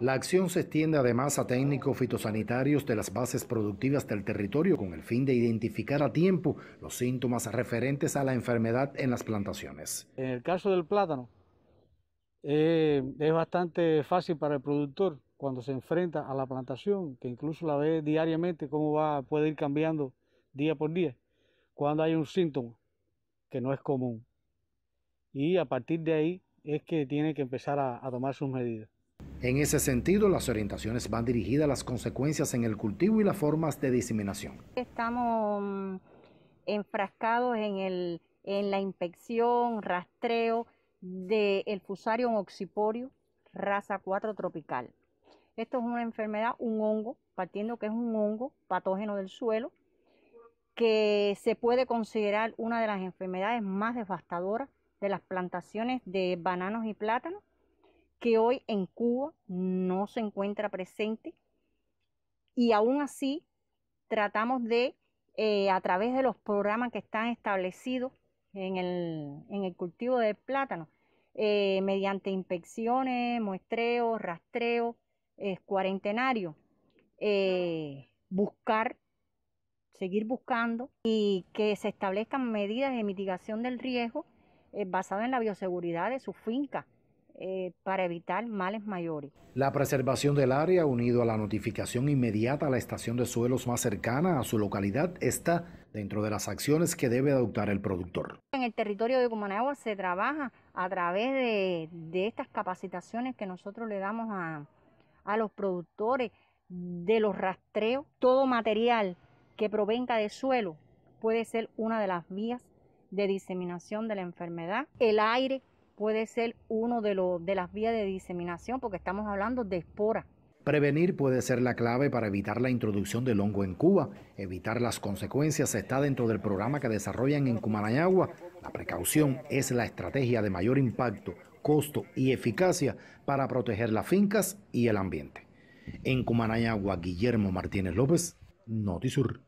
La acción se extiende además a técnicos fitosanitarios de las bases productivas del territorio con el fin de identificar a tiempo los síntomas referentes a la enfermedad en las plantaciones. En el caso del plátano, eh, es bastante fácil para el productor cuando se enfrenta a la plantación, que incluso la ve diariamente cómo va, puede ir cambiando día por día, cuando hay un síntoma que no es común. Y a partir de ahí es que tiene que empezar a tomar sus medidas. En ese sentido, las orientaciones van dirigidas a las consecuencias en el cultivo y las formas de diseminación. Estamos mm, enfrascados en, la inspección, rastreo del fusario Fusarium oxiporio, raza 4 tropical. Esto es una enfermedad, un hongo, partiendo que es un hongo patógeno del suelo, que se puede considerar una de las enfermedades más devastadoras de las plantaciones de bananos y plátanos que hoy en Cuba no se encuentra presente y aún así tratamos de, eh, a través de los programas que están establecidos en el, cultivo de plátano, eh, mediante inspecciones, muestreos, rastreos, eh, cuarentenarios, buscar, seguir buscando y que se establezcan medidas de mitigación del riesgo eh, basadas en la bioseguridad de sus finca eh, para evitar males mayores. La preservación del área, unido a la notificación inmediata a la estación de suelos más cercana a su localidad, está dentro de las acciones que debe adoptar el productor. En el territorio de Cumanagua se trabaja a través de, estas capacitaciones que nosotros le damos a, a los productores, de los rastreos, todo material que provenga de suelo puede ser una de las vías de diseminación de la enfermedad. El aire puede ser uno de, los de las vías de diseminación, porque estamos hablando de espora. Prevenir puede ser la clave para evitar la introducción del hongo en Cuba. Evitar las consecuencias está dentro del programa que desarrollan en Cumanayagua. La precaución es la estrategia de mayor impacto, costo y eficacia para proteger las fincas y el ambiente. En Cumanayagua, Guillermo Martínez López, Notisur.